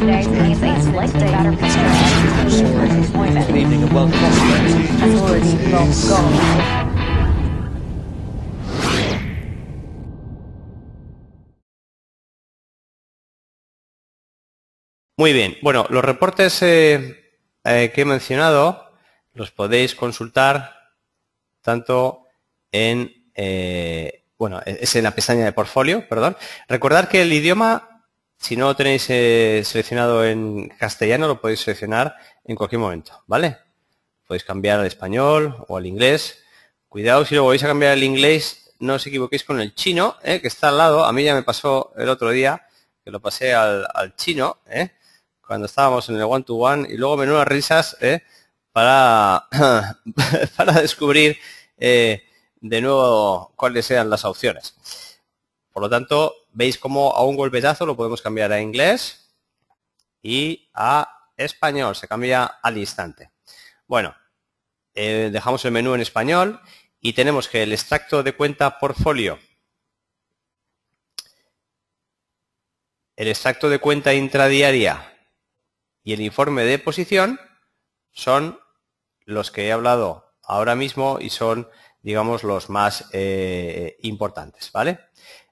Muy bien, bueno, los reportes eh, eh, que he mencionado los podéis consultar tanto en, eh, bueno, es en la pestaña de portfolio, perdón. Recordar que el idioma si no lo tenéis eh, seleccionado en castellano, lo podéis seleccionar en cualquier momento, ¿vale? Podéis cambiar al español o al inglés. Cuidado si lo vais a cambiar al inglés, no os equivoquéis con el chino, eh, que está al lado. A mí ya me pasó el otro día, que lo pasé al, chino, eh, cuando estábamos en el one-to-one, y luego menudas risas para, para descubrir de nuevo cuáles sean las opciones. Por lo tanto, veis cómo a un golpedazo lo podemos cambiar a inglés y a español. Se cambia al instante. Bueno, eh, dejamos el menú en español y tenemos que el extracto de cuenta portfolio, el extracto de cuenta intradiaria y el informe de posición son los que he hablado ahora mismo y son, digamos, los más eh, importantes, ¿vale?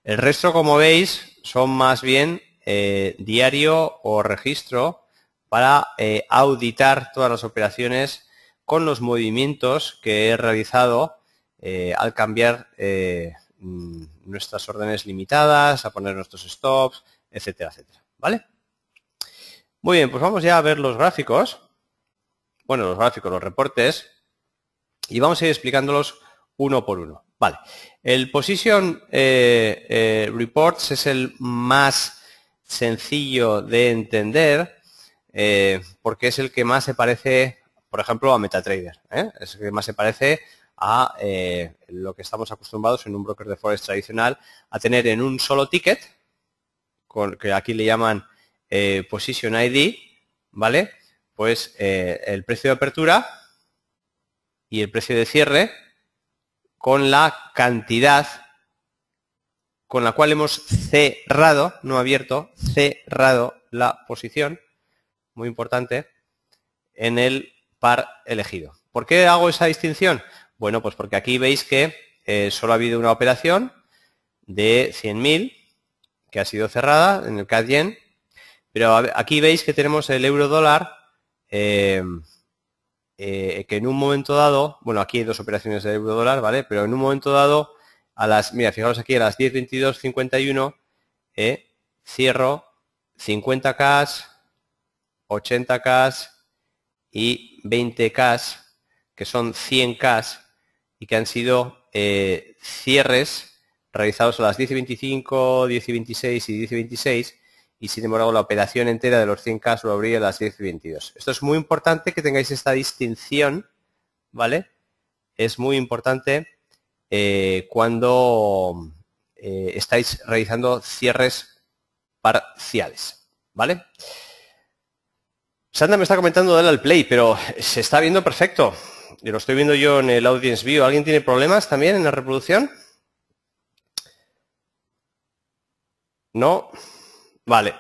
El resto, como veis, son más bien eh, diario o registro para eh, auditar todas las operaciones con los movimientos que he realizado eh, al cambiar mm, nuestras órdenes limitadas, a poner nuestros stops, etcétera, etcétera. ¿Vale? Muy bien, pues vamos ya a ver los gráficos. Bueno, los gráficos, los reportes. Y vamos a ir explicándolos uno por uno. Vale. El Position eh, eh, Reports es el más sencillo de entender eh, porque es el que más se parece, por ejemplo, a MetaTrader. Es el que más se parece a lo que estamos acostumbrados en un broker de forex tradicional a tener en un solo ticket, que aquí le llaman Position ID, ¿vale? Pues el precio de apertura y el precio de cierre con la cantidad con la cual hemos cerrado, no abierto, cerrado la posición, muy importante, en el par elegido. ¿Por qué hago esa distinción? Bueno, pues porque aquí veis que eh, solo ha habido una operación de 100.000 que ha sido cerrada en el CAD-YEN, pero aquí veis que tenemos el euro-dólar eh, eh, que en un momento dado, bueno, aquí hay dos operaciones de euro dólar, ¿vale? Pero en un momento dado, a las, mira, fijaros aquí, a las 10.22.51, eh, cierro 50K, 80K y 20K, que son 100K y que han sido eh, cierres realizados a las 10.25, 10.26 y 10.26 y sin embargo la operación entera de los 100 k lo abría a las 10 Esto es muy importante que tengáis esta distinción, ¿vale? Es muy importante eh, cuando eh, estáis realizando cierres parciales, ¿vale? Sandra me está comentando darle al play, pero se está viendo perfecto. Lo estoy viendo yo en el audience view. ¿Alguien tiene problemas también en la reproducción? No. Vale.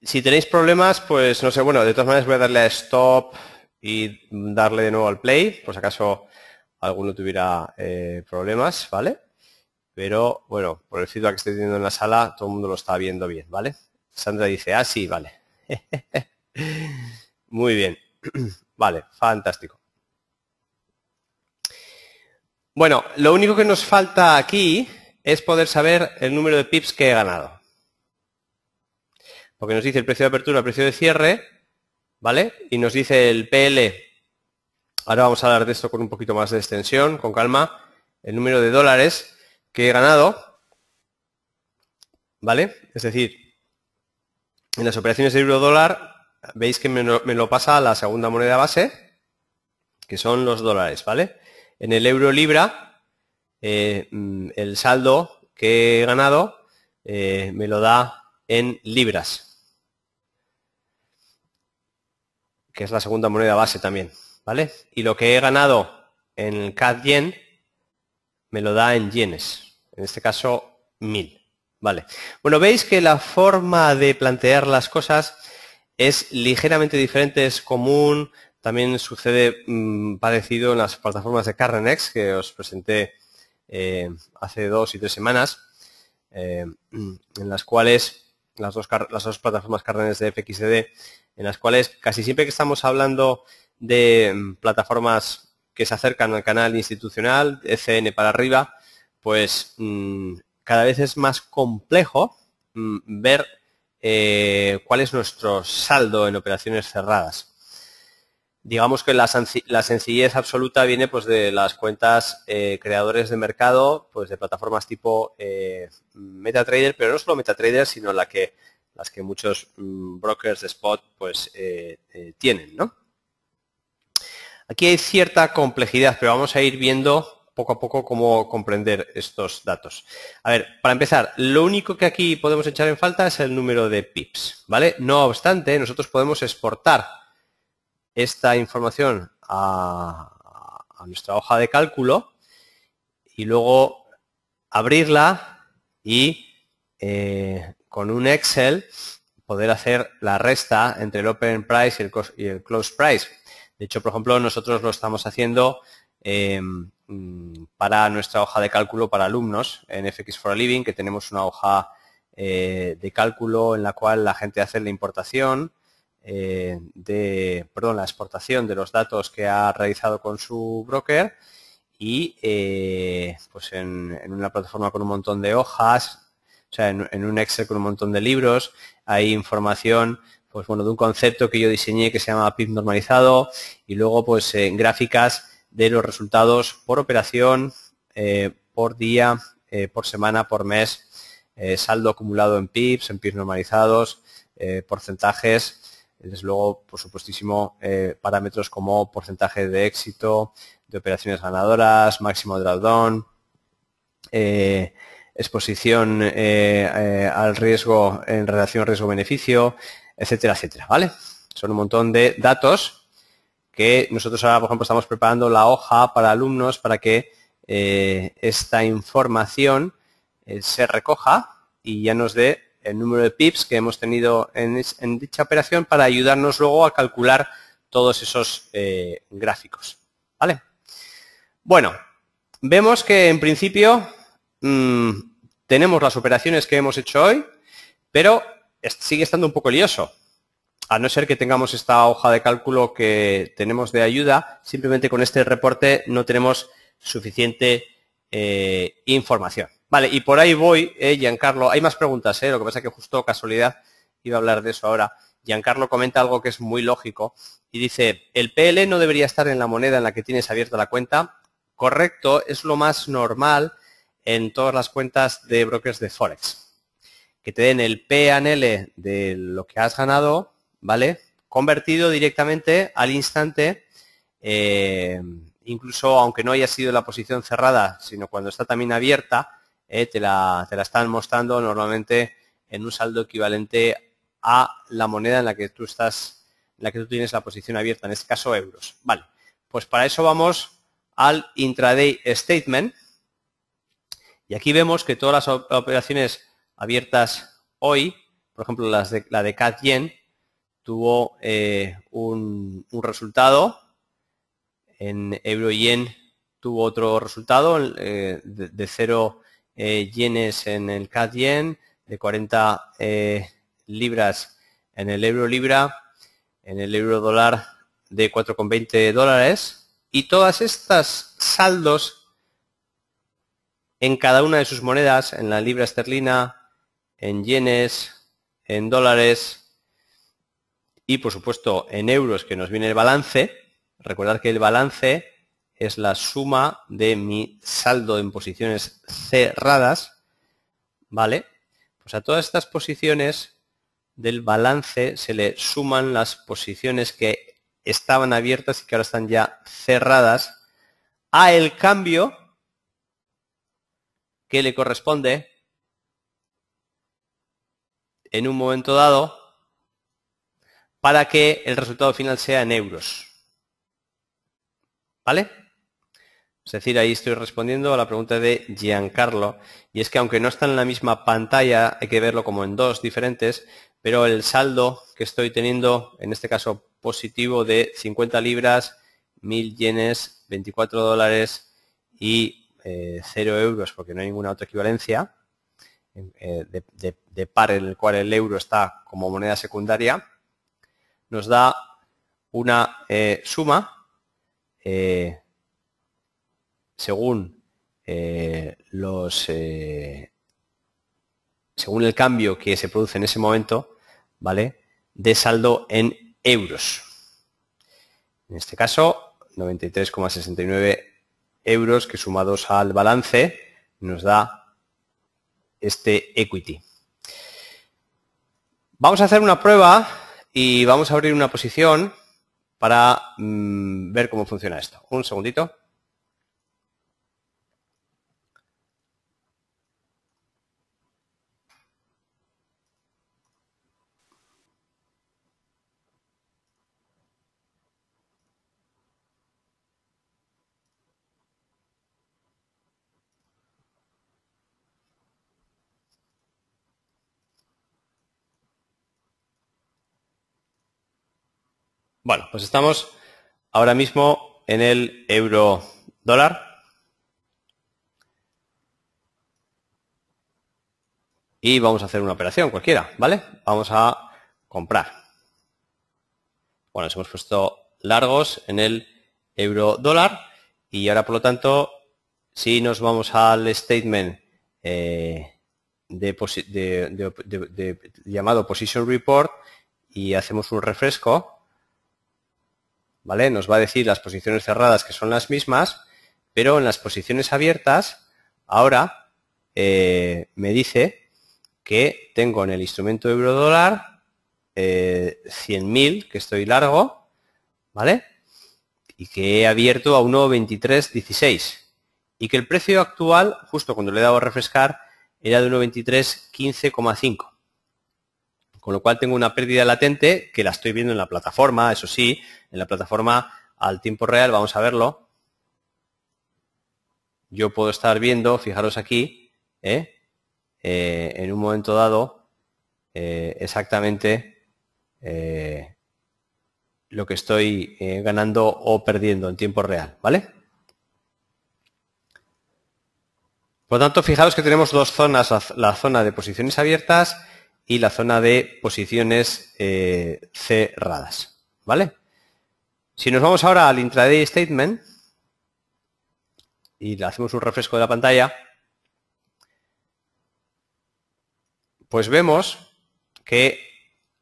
Si tenéis problemas, pues no sé, bueno, de todas maneras voy a darle a stop y darle de nuevo al play, por si acaso alguno tuviera eh, problemas, ¿vale? Pero bueno, por el feedback que estoy teniendo en la sala, todo el mundo lo está viendo bien, ¿vale? Sandra dice, ah, sí, vale. Muy bien. vale, fantástico. Bueno, lo único que nos falta aquí es poder saber el número de pips que he ganado. Porque nos dice el precio de apertura, el precio de cierre, ¿vale? Y nos dice el PL. Ahora vamos a hablar de esto con un poquito más de extensión, con calma. El número de dólares que he ganado, ¿vale? Es decir, en las operaciones de euro-dólar, veis que me lo, pasa a la segunda moneda base, que son los dólares, ¿vale? En el euro-libra, eh, mm, el saldo que he ganado eh, me lo da en libras, que es la segunda moneda base también, ¿vale? Y lo que he ganado en CAD yen me lo da en yenes, en este caso 1000, ¿vale? Bueno, veis que la forma de plantear las cosas es ligeramente diferente, es común, también sucede mm, parecido en las plataformas de Carrenex que os presenté eh, hace dos y tres semanas, eh, en las cuales las dos, plataformas cardenales de FXD, en las cuales casi siempre que estamos hablando de mm, plataformas que se acercan al canal institucional, CN para arriba, pues mm, cada vez es más complejo mm, ver eh, cuál es nuestro saldo en operaciones cerradas digamos que la, sencillez absoluta viene pues de las cuentas eh, creadores de mercado, pues de plataformas tipo eh, MetaTrader, pero no solo MetaTrader, sino la que, las que muchos mm, brokers de spot pues eh, tienen, Aquí hay cierta complejidad, pero vamos a ir viendo poco a poco cómo comprender estos datos. A ver, para empezar, lo único que aquí podemos echar en falta es el número de pips, ¿vale? No obstante, nosotros podemos exportar esta información a, nuestra hoja de cálculo y luego abrirla y eh, con un Excel poder hacer la resta entre el Open Price y el, Close Price. De hecho, por ejemplo, nosotros lo estamos haciendo em, para nuestra hoja de cálculo para alumnos en FX for a Living, que tenemos una hoja eh, de cálculo en la cual la gente hace la importación, eh, de, perdón, la exportación de los datos que ha realizado con su broker y eh, pues en, una plataforma con un montón de hojas, o sea, en, un Excel con un montón de libros, hay información pues bueno, de un concepto que yo diseñé que se llama PIB normalizado y luego pues en eh, gráficas de los resultados por operación, por día, por semana, por mes, saldo acumulado en PIBs, en PIBs normalizados, porcentajes desde luego, por supuestísimo, eh, parámetros como porcentaje de éxito, de operaciones ganadoras, máximo drawdown, eh, exposición eh, al riesgo en relación riesgo-beneficio, etcétera, etcétera. ¿Vale? Son un montón de datos que nosotros ahora, por ejemplo, estamos preparando la hoja para alumnos para que esta información se recoja y ya nos dé el número de pips que hemos tenido en, dicha operación para ayudarnos luego a calcular todos esos eh, gráficos. ¿Vale? Bueno, vemos que en principio mm, tenemos las operaciones que hemos hecho hoy, pero sigue estando un poco lioso. A no ser que tengamos esta hoja de cálculo que tenemos de ayuda, simplemente con este reporte no tenemos suficiente eh, información. Vale, y por ahí voy, eh, Giancarlo. Hay más preguntas, eh, lo que pasa es que justo casualidad iba a hablar de eso ahora. Giancarlo comenta algo que es muy lógico y dice, el PL no debería estar en la moneda en la que tienes abierta la cuenta. Correcto, es lo más normal en todas las cuentas de brokers de Forex. Que te den el PNL de lo que has ganado, ¿vale? Convertido directamente al instante, eh, incluso aunque no haya sido la posición cerrada, sino cuando está también abierta, eh, te, la, están mostrando normalmente en un saldo equivalente a la moneda en la que tú estás, en la que tú tienes la posición abierta, en este caso euros. Vale, pues para eso vamos al intraday statement y aquí vemos que todas las operaciones abiertas hoy, por ejemplo las de, la de CAD Yen, tuvo eh, un, un, resultado, en Euro Yen tuvo otro resultado eh, de, de eh, yenes en el CAD yen, de 40 eh, libras en el euro libra, en el euro dólar de 4,20 dólares y todas estas saldos en cada una de sus monedas, en la libra esterlina, en yenes, en dólares y por supuesto en euros que nos viene el balance. Recordad que el balance es la suma de mi saldo en posiciones cerradas, ¿vale? Pues a todas estas posiciones del balance se le suman las posiciones que estaban abiertas y que ahora están ya cerradas a el cambio que le corresponde en un momento dado para que el resultado final sea en euros. ¿Vale? Es decir, ahí estoy respondiendo a la pregunta de Giancarlo. Y es que aunque no está en la misma pantalla, hay que verlo como en dos diferentes, pero el saldo que estoy teniendo, en este caso positivo, de 50 libras, 1000 yenes, 24 dólares y 0 eh, euros, porque no hay ninguna otra equivalencia, eh, de, par en el cual el euro está como moneda secundaria, nos da una eh, suma eh, eh, según el cambio que se produce en ese momento, ¿vale? De saldo en euros. En este caso, 93,69 euros que sumados al balance nos da este equity. Vamos a hacer una prueba y vamos a abrir una posición para mm, ver cómo funciona esto. Un segundito. Bueno, pues estamos ahora mismo en el euro dólar. Y vamos a hacer una operación cualquiera, ¿vale? Vamos a comprar. Bueno, nos hemos puesto largos en el euro dólar y ahora por lo tanto, si nos vamos al statement eh, de, llamado Position Report y hacemos un refresco, ¿vale? Nos va a decir las posiciones cerradas que son las mismas, pero en las posiciones abiertas, ahora eh, me dice que tengo en el instrumento euro dólar 100.000, eh, que estoy largo, ¿vale? Y que he abierto a 1.2316 y que el precio actual, justo cuando le he dado a refrescar, era de 1.2315,5. Con lo cual tengo una pérdida latente que la estoy viendo en la plataforma, eso sí, en la plataforma al tiempo real, vamos a verlo. Yo puedo estar viendo, fijaros aquí, ¿eh? Eh, en un momento dado, eh, exactamente lo que estoy ganando o perdiendo en tiempo real, ¿vale? Por lo tanto, fijaros que tenemos dos zonas, la zona de posiciones abiertas y la zona de posiciones eh, cerradas. ¿Vale? Si nos vamos ahora al intraday statement y le hacemos un refresco de la pantalla, pues vemos que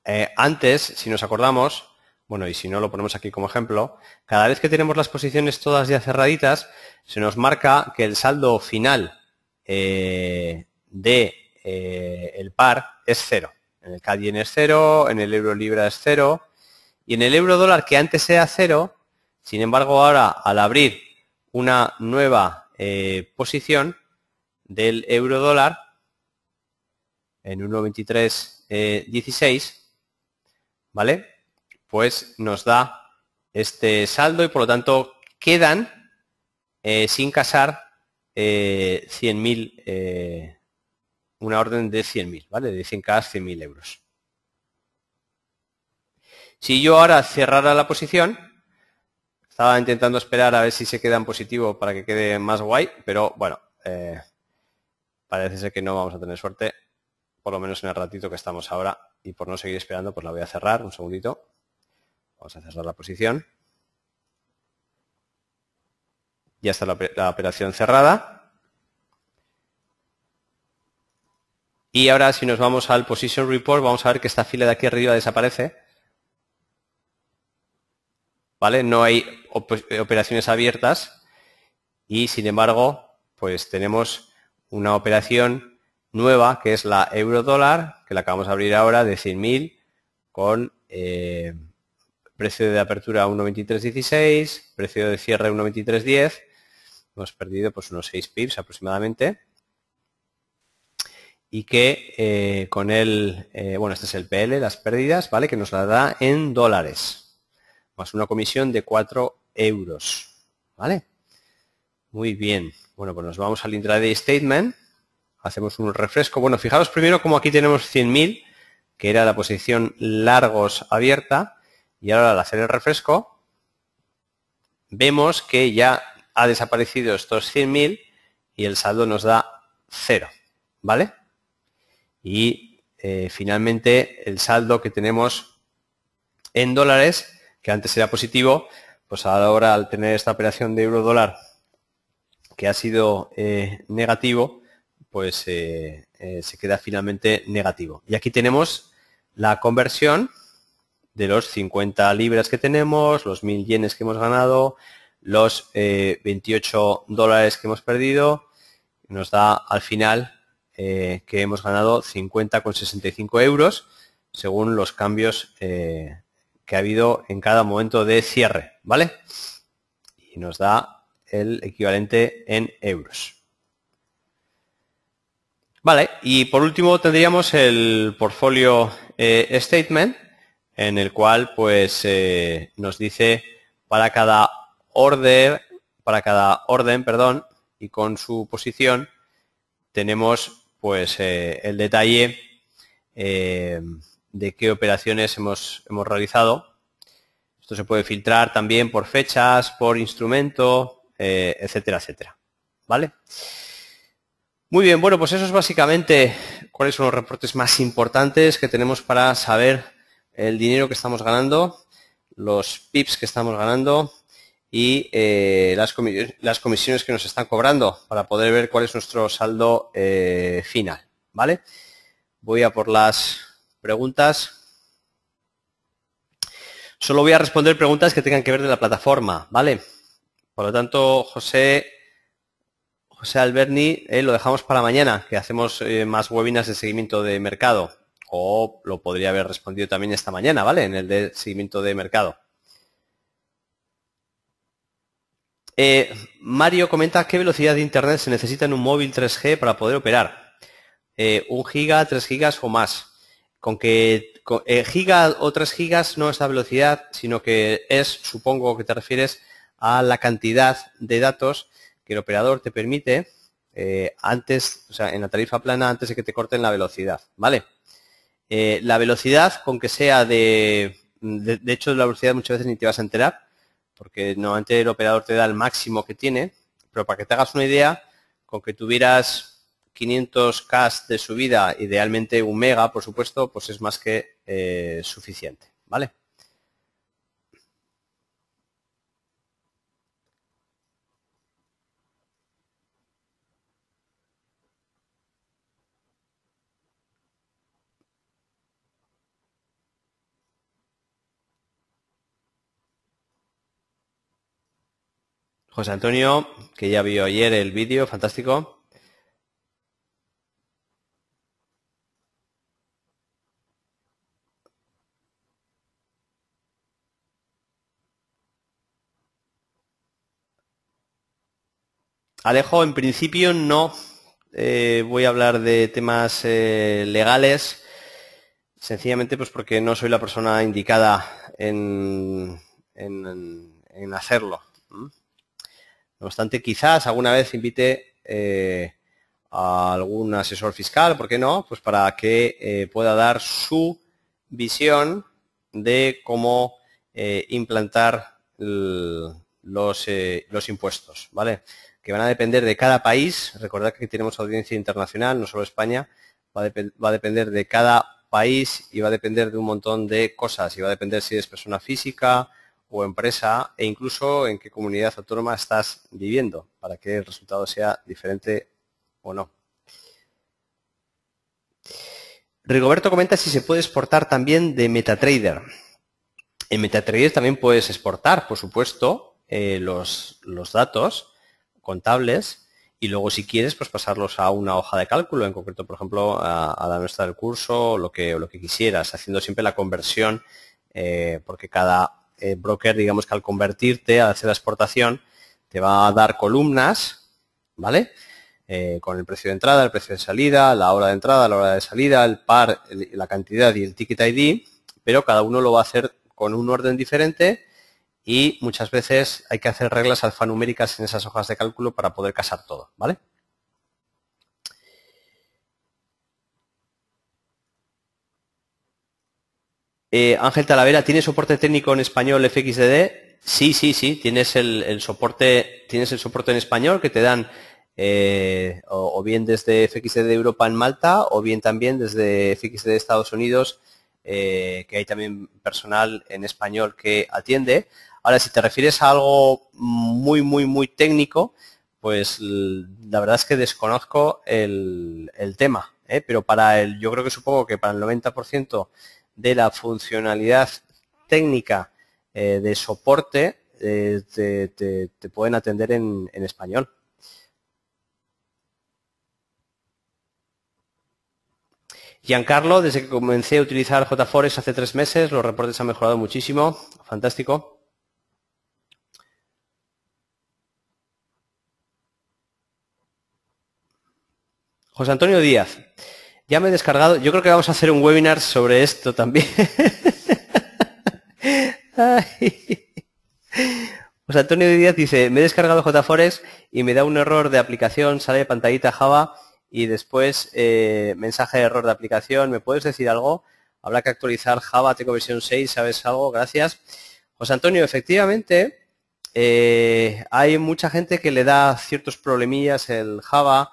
eh, antes, si nos acordamos, bueno, y si no lo ponemos aquí como ejemplo, cada vez que tenemos las posiciones todas ya cerraditas, se nos marca que el saldo final eh, de eh, el par es cero. En el CADIEN es cero, en el euro libra es cero y en el euro dólar que antes era cero, sin embargo ahora al abrir una nueva eh, posición del euro dólar en 1.2316, eh, ¿vale? Pues nos da este saldo y por lo tanto quedan sin casar eh, 100.000 una orden de 100.000, ¿vale? De 100K a 100.000 euros. Si yo ahora cerrara la posición, estaba intentando esperar a ver si se queda en positivo para que quede más guay, pero bueno, eh, parece ser que no vamos a tener suerte, por lo menos en el ratito que estamos ahora, y por no seguir esperando, pues la voy a cerrar, un segundito. Vamos a cerrar la posición. Ya está la operación cerrada. Y ahora si nos vamos al Position Report, vamos a ver que esta fila de aquí arriba desaparece. ¿Vale? No hay operaciones abiertas y sin embargo, pues tenemos una operación nueva que es la euro-dólar, que la acabamos de abrir ahora de 100.000 con eh, precio de apertura 1.2316, precio de cierre 1.2310. Hemos perdido pues unos 6 pips aproximadamente y que eh, con él, eh, bueno, este es el PL, las pérdidas, ¿vale? Que nos la da en dólares, más una comisión de 4 euros, ¿vale? Muy bien, bueno, pues nos vamos al intraday statement, hacemos un refresco. Bueno, fijaros primero como aquí tenemos 100.000, que era la posición largos abierta, y ahora al hacer el refresco, vemos que ya ha desaparecido estos 100.000 y el saldo nos da 0, ¿vale? Y eh, finalmente el saldo que tenemos en dólares, que antes era positivo, pues ahora al tener esta operación de euro dólar que ha sido eh, negativo, pues eh, se queda finalmente negativo. Y aquí tenemos la conversión de los 50 libras que tenemos, los 1000 yenes que hemos ganado, los 28 dólares que hemos perdido, nos da al final eh, que hemos ganado 50,65 euros según los cambios eh, que ha habido en cada momento de cierre, ¿vale? Y nos da el equivalente en euros. Vale, y por último tendríamos el portfolio eh, statement, en el cual pues nos dice para cada orden, para cada orden, perdón, y con su posición, tenemos pues eh, el detalle eh, de qué operaciones hemos, hemos realizado. Esto se puede filtrar también por fechas, por instrumento, eh, etcétera, etcétera. ¿Vale? Muy bien, bueno, pues eso es básicamente cuáles son los reportes más importantes que tenemos para saber el dinero que estamos ganando, los pips que estamos ganando y eh, las, comisiones, las, comisiones que nos están cobrando para poder ver cuál es nuestro saldo eh, final. ¿vale? Voy a por las preguntas. Solo voy a responder preguntas que tengan que ver de la plataforma, ¿vale? Por lo tanto, José, José Alberni, eh, lo dejamos para mañana, que hacemos más webinars de seguimiento de mercado. O lo podría haber respondido también esta mañana, ¿vale? En el de seguimiento de mercado. Eh, Mario comenta qué velocidad de Internet se necesita en un móvil 3G para poder operar. Eh, un giga, tres gigas o más. Con que eh, giga o tres gigas no es la velocidad, sino que es, supongo que te refieres a la cantidad de datos que el operador te permite antes, o sea, en la tarifa plana antes de que te corten la velocidad, ¿vale? la velocidad, con que sea de, de, de hecho la velocidad muchas veces ni te vas a enterar, porque normalmente el operador te da el máximo que tiene, pero para que te hagas una idea, con que tuvieras 500 K de subida, idealmente un mega, por supuesto, pues es más que eh, suficiente, ¿vale? José Antonio, que ya vio ayer el vídeo, fantástico. Alejo, en principio no eh, voy a hablar de temas eh, legales, sencillamente pues porque no soy la persona indicada en hacerlo. No obstante, quizás alguna vez invite eh, a algún asesor fiscal, ¿por qué no? Pues para que eh, pueda dar su visión de cómo eh, implantar los, impuestos, ¿vale? Que van a depender de cada país. Recordad que tenemos audiencia internacional, no solo España. Va va a depender de cada país y va a depender de un montón de cosas. Y va a depender si es persona física, o empresa e incluso en qué comunidad autónoma estás viviendo para que el resultado sea diferente o no. Rigoberto comenta si se puede exportar también de MetaTrader. En MetaTrader también puedes exportar, por supuesto, eh, los, los, datos contables y luego si quieres pues pasarlos a una hoja de cálculo, en concreto, por ejemplo, a, la nuestra del curso, lo que, lo que quisieras, haciendo siempre la conversión, eh, porque cada eh, broker, digamos que al convertirte, a hacer la exportación, te va a dar columnas, ¿vale? Eh, con el precio de entrada, el precio de salida, la hora de entrada, la hora de salida, el par, la cantidad y el ticket ID, pero cada uno lo va a hacer con un orden diferente y muchas veces hay que hacer reglas alfanuméricas en esas hojas de cálculo para poder casar todo, ¿vale? Eh, Ángel Talavera, ¿tiene soporte técnico en español FXDD? Sí, sí, sí, tienes el, soporte, tienes el soporte en español que te dan eh, o, bien desde FXD Europa en Malta o bien también desde FXD Estados Unidos, eh, que hay también personal en español que atiende. Ahora, si te refieres a algo muy, muy, muy técnico, pues la verdad es que desconozco el, tema, pero para el, yo creo que supongo que para el 90% de la funcionalidad técnica eh, de soporte eh, te, pueden atender en, en español. Giancarlo, desde que comencé a utilizar JForest hace tres meses, los reportes han mejorado muchísimo. Fantástico. José Antonio Díaz. Ya me he descargado. Yo creo que vamos a hacer un webinar sobre esto también. José pues Antonio Díaz dice, me he descargado JForex y me da un error de aplicación, sale pantallita Java y después eh, mensaje de error de aplicación. ¿Me puedes decir algo? Habrá que actualizar Java, tengo versión 6, ¿sabes algo? Gracias. José pues Antonio, efectivamente, eh, hay mucha gente que le da ciertos problemillas el Java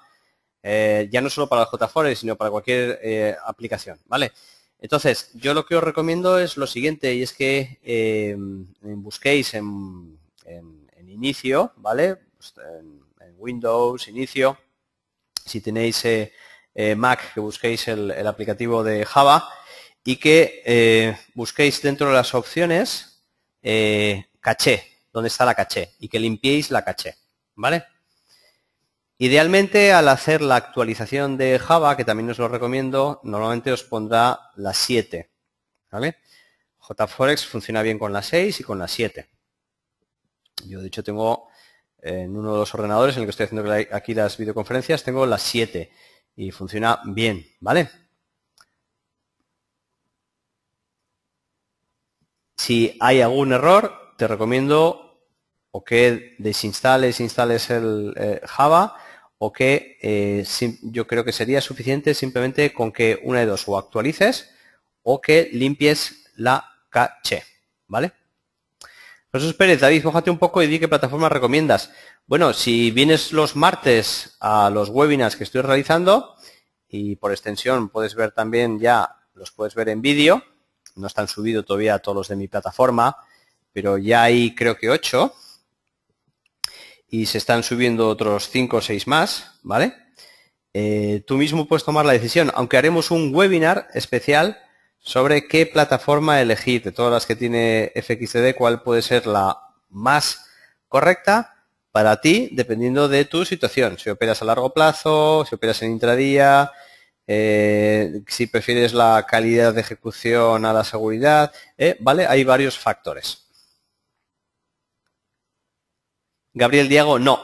eh, ya no solo para el JForest, sino para cualquier eh, aplicación, ¿vale? Entonces, yo lo que os recomiendo es lo siguiente, y es que eh, em, busquéis en, inicio, ¿vale? Pues, en, Windows, inicio, si tenéis Mac, que busquéis el, el, aplicativo de Java y que busquéis dentro de las opciones caché, donde está la caché, y que limpiéis la caché, ¿vale? Idealmente, al hacer la actualización de Java, que también os lo recomiendo, normalmente os pondrá la 7. JForex funciona bien con la 6 y con la 7. Yo, de hecho, tengo en uno de los ordenadores en el que estoy haciendo aquí las videoconferencias, tengo la 7 y funciona bien, ¿vale? Si hay algún error, te recomiendo o que desinstales, instales el eh, Java o que eh, yo creo que sería suficiente simplemente con que una de dos o actualices o que limpies la caché, ¿vale? Jesús pues Pérez, David, fójate un poco y di qué plataforma recomiendas. Bueno, si vienes los martes a los webinars que estoy realizando y por extensión puedes ver también ya, los puedes ver en vídeo, no están subidos todavía todos los de mi plataforma, pero ya hay creo que ocho y se están subiendo otros 5 o 6 más, ¿vale? Eh, tú mismo puedes tomar la decisión, aunque haremos un webinar especial sobre qué plataforma elegir de todas las que tiene FXCD, cuál puede ser la más correcta para ti, dependiendo de tu situación. Si operas a largo plazo, si operas en intradía, eh, si prefieres la calidad de ejecución a la seguridad, eh, ¿vale? Hay varios factores. Gabriel Diego no.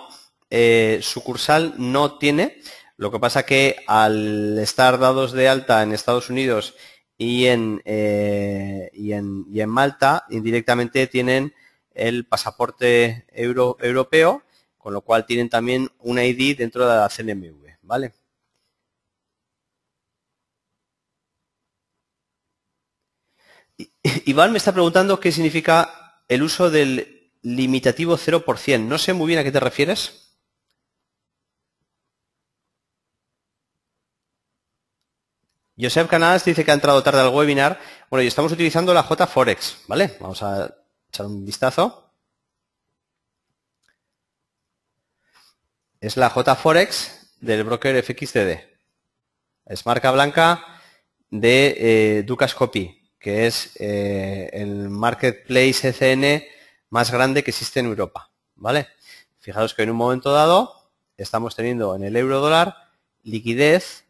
Eh, sucursal no tiene. Lo que pasa que al estar dados de alta en Estados Unidos y en, eh, y en, Malta, indirectamente tienen el pasaporte euro, europeo, con lo cual tienen también un ID dentro de la CNMV, ¿vale? Iván me está preguntando qué significa el uso del limitativo 0%. No sé muy bien a qué te refieres. Josep canas dice que ha entrado tarde al webinar. Bueno, y estamos utilizando la JForex, ¿vale? Vamos a echar un vistazo. Es la JForex del broker fxtd Es marca blanca de eh, Ducas Copy, que es eh, el marketplace ECN más grande que existe en Europa. ¿Vale? Fijaros que en un momento dado estamos teniendo en el euro dólar liquidez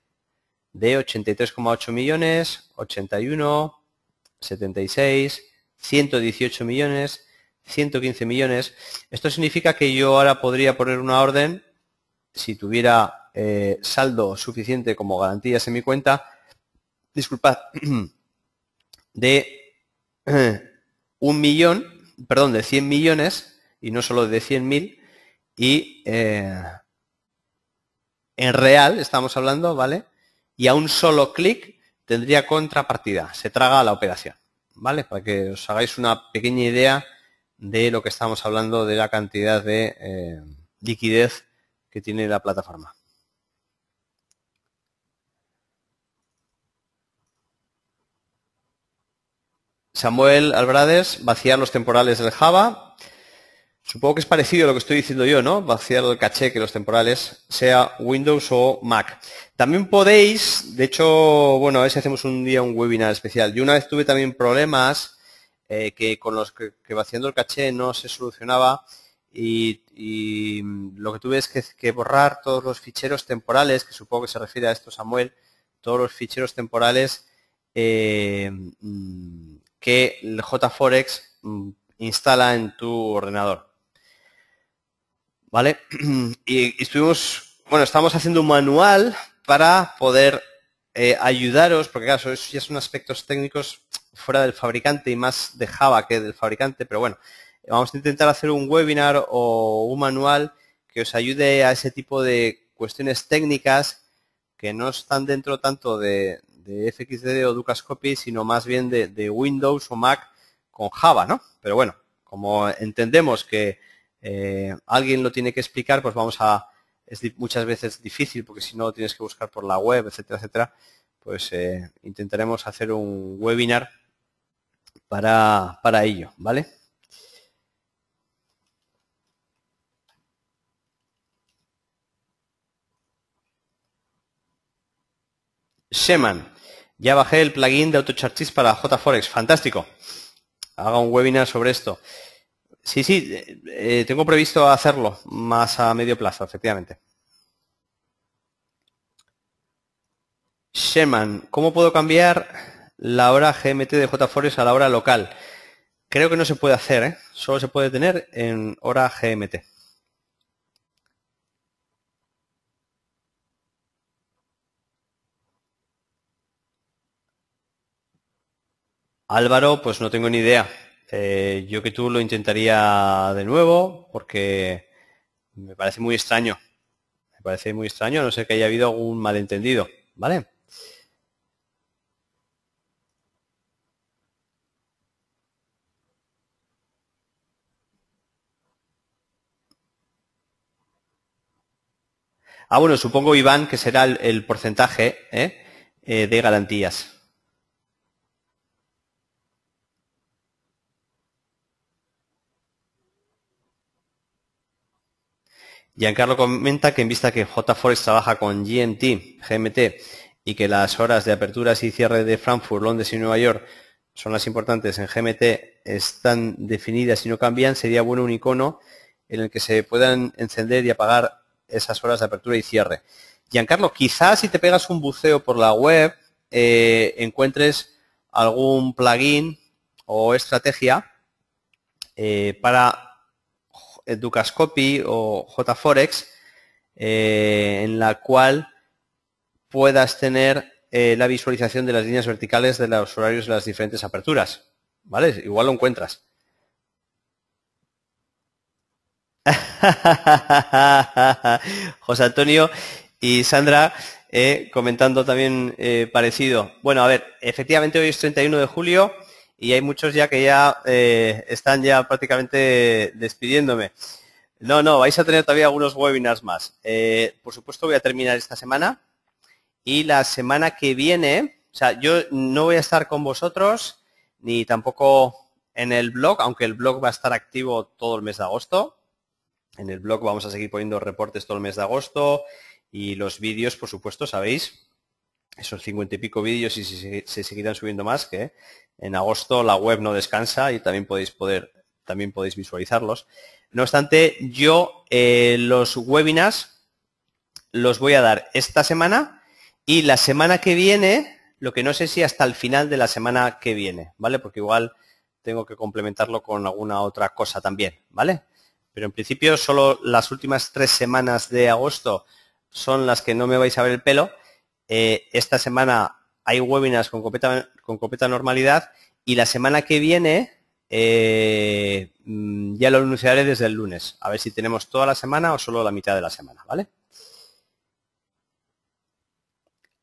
de 83,8 millones, 81, 76, 118 millones, 115 millones. Esto significa que yo ahora podría poner una orden, si tuviera eh, saldo suficiente como garantías en mi cuenta, disculpad, de un millón perdón, de 100 millones y no solo de 100.000 y eh, en real estamos hablando, ¿vale? Y a un solo clic tendría contrapartida, se traga la operación, ¿vale? Para que os hagáis una pequeña idea de lo que estamos hablando de la cantidad de eh, liquidez que tiene la plataforma. Samuel Albrades, vaciar los temporales del Java. Supongo que es parecido a lo que estoy diciendo yo, ¿no? Vaciar el caché que los temporales sea Windows o Mac. También podéis, de hecho, bueno, a ver si hacemos un día un webinar especial. Yo una vez tuve también problemas eh, que con los que, vaciando el caché no se solucionaba y, lo que tuve es que, borrar todos los ficheros temporales, que supongo que se refiere a esto Samuel, todos los ficheros temporales eh, mm, que el JForex mm, instala en tu ordenador. ¿Vale? Y, estuvimos, bueno, estamos haciendo un manual para poder eh, ayudaros, porque claro, eso ya son aspectos técnicos fuera del fabricante y más de Java que del fabricante, pero bueno, vamos a intentar hacer un webinar o un manual que os ayude a ese tipo de cuestiones técnicas que no están dentro tanto de, de FXD o Ducascopy, sino más bien de, Windows o Mac con Java, ¿no? Pero bueno, como entendemos que eh, alguien lo tiene que explicar, pues vamos a... Es muchas veces difícil porque si no lo tienes que buscar por la web, etcétera, etcétera. Pues eh, intentaremos hacer un webinar para, para ello, ¿vale? Sheman. Ya bajé el plugin de AutoChartist para JForex. Fantástico. Haga un webinar sobre esto. Sí, sí, eh, eh, tengo previsto hacerlo más a medio plazo, efectivamente. Sherman, ¿cómo puedo cambiar la hora GMT de JForex a la hora local? Creo que no se puede hacer, ¿eh? solo se puede tener en hora GMT. Álvaro, pues no tengo ni idea. Eh, yo que tú lo intentaría de nuevo porque me parece muy extraño. Me parece muy extraño, no sé que haya habido algún malentendido, ¿vale? Ah, bueno, supongo, Iván, que será el, porcentaje ¿eh? Eh, de garantías. Giancarlo comenta que en vista que JForex trabaja con GMT, GMT y que las horas de aperturas y cierre de Frankfurt, Londres y Nueva York son las importantes en GMT están definidas y no cambian, sería bueno un icono en el que se puedan encender y apagar esas horas de apertura y cierre. Giancarlo, quizás si te pegas un buceo por la web eh, encuentres algún plugin o estrategia eh, para Ducascopy o JForex, eh, en la cual puedas tener eh, la visualización de las líneas verticales de los horarios de las diferentes aperturas. ¿Vale? Igual lo encuentras. José Antonio y Sandra eh, comentando también parecido. Bueno, a ver, efectivamente hoy es 31 de julio y hay muchos ya que ya eh, están ya prácticamente despidiéndome. No, no, vais a tener todavía algunos webinars más. Eh, por supuesto voy a terminar esta semana y la semana que viene, o sea, yo no voy a estar con vosotros ni tampoco en el blog, aunque el blog va a estar activo todo el mes de agosto. En el blog vamos a seguir poniendo reportes todo el mes de agosto y los vídeos, por supuesto, sabéis, esos cincuenta y pico vídeos y si se, seguirán subiendo más, que en agosto la web no descansa y también podéis poder, también podéis visualizarlos. No obstante, yo eh, los webinars los voy a dar esta semana y la semana que viene, lo que no sé si hasta el final de la semana que viene, ¿vale? Porque igual tengo que complementarlo con alguna otra cosa también, ¿vale? Pero en principio solo las últimas tres semanas de agosto son las que no me vais a ver el pelo eh, esta semana hay webinars con completa, normalidad y la semana que viene eh, mm, ya lo anunciaré desde el lunes. A ver si tenemos toda la semana o solo la mitad de la semana, ¿vale?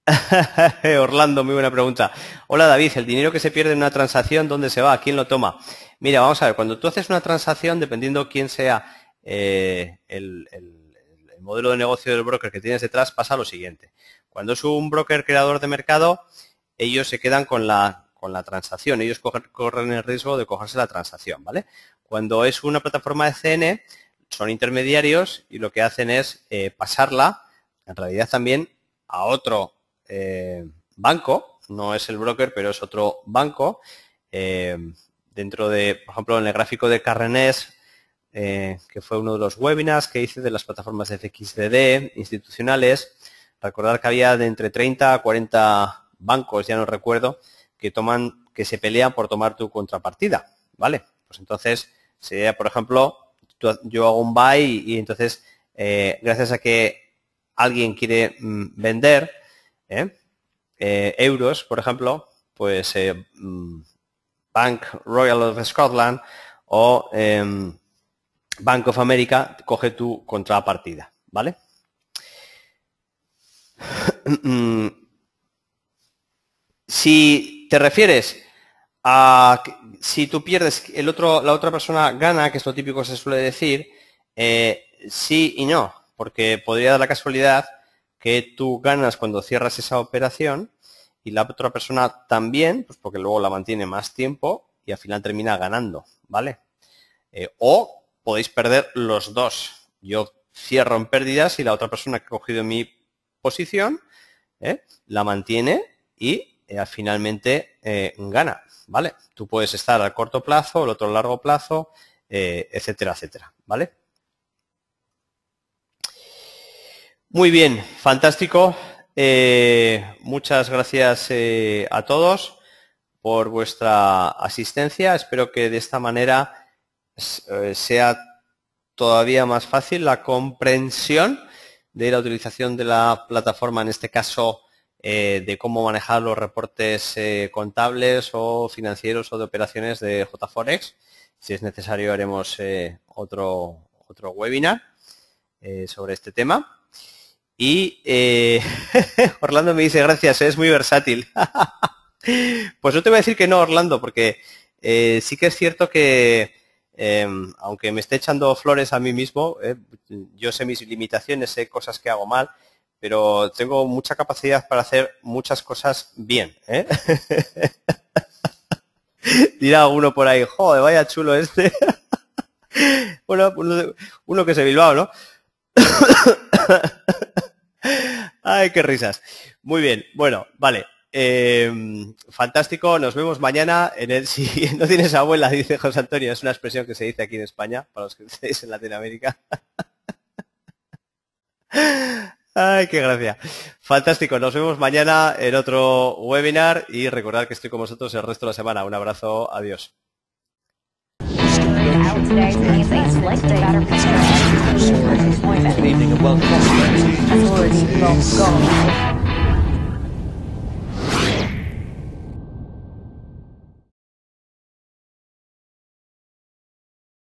Orlando, muy buena pregunta. Hola David, el dinero que se pierde en una transacción, ¿dónde se va? ¿Quién lo toma? Mira, vamos a ver, cuando tú haces una transacción, dependiendo quién sea eh, el modelo de negocio del broker que tienes detrás, pasa lo siguiente. Cuando es un broker creador de mercado, ellos se quedan con la, transacción, ellos corren el riesgo de cogerse la transacción, ¿vale? Cuando es una plataforma de CN, son intermediarios y lo que hacen es eh, pasarla, en realidad también, a otro eh, banco, no es el broker, pero es otro banco. Eh, dentro de, por ejemplo, en el gráfico de Carrenés, que fue uno de los webinars que hice de las plataformas de FXDD institucionales, Recordar que había de entre 30 a 40 bancos, ya no recuerdo, que toman, que se pelean por tomar tu contrapartida, ¿vale? Pues entonces sería, por ejemplo, yo hago un buy y, entonces, eh, gracias a que alguien quiere mm, vender ¿eh? Eh, euros, por ejemplo, pues mm, Bank Royal of Scotland o em, Bank of America coge tu contrapartida, ¿vale? si te refieres a si tú pierdes, el otro, la otra persona gana, que es lo típico que se suele decir, eh, sí y no, porque podría dar la casualidad que tú ganas cuando cierras esa operación y la otra persona también, pues porque luego la mantiene más tiempo y al final termina ganando, ¿vale? Eh, o podéis perder los dos. Yo cierro en pérdidas y la otra persona que ha cogido mi posición, ¿eh? la mantiene y eh, finalmente eh, gana, ¿vale? Tú puedes estar a corto plazo, el otro a largo plazo, etcétera, etcétera, ¿vale? Muy bien, fantástico. muchas gracias a todos por vuestra asistencia. Espero que de esta manera sea todavía más fácil la comprensión de la utilización de la plataforma, en este caso, eh, de cómo manejar los reportes eh, contables o financieros o de operaciones de JForex. Si es necesario haremos eh, otro, otro webinar sobre este tema. Y Orlando me dice, gracias, es muy versátil. pues yo te voy a decir que no, Orlando, porque sí que es cierto que Em, aunque me esté echando flores a mí mismo, eh, yo sé mis limitaciones, sé cosas que hago mal, pero tengo mucha capacidad para hacer muchas cosas bien. ¿eh? Dirá uno por ahí, joder, vaya chulo este. bueno, uno, uno, que se Bilbao, ¿no? Ay, qué risas. Muy bien, bueno, vale. Em, fantástico, nos vemos mañana en el si no tienes abuela, dice José Antonio, es una expresión que se dice aquí en España, para los que estéis en Latinoamérica. Ay, qué gracia. Fantástico, nos vemos mañana en otro webinar y recordad que estoy con vosotros el resto de la semana. Un abrazo, adiós.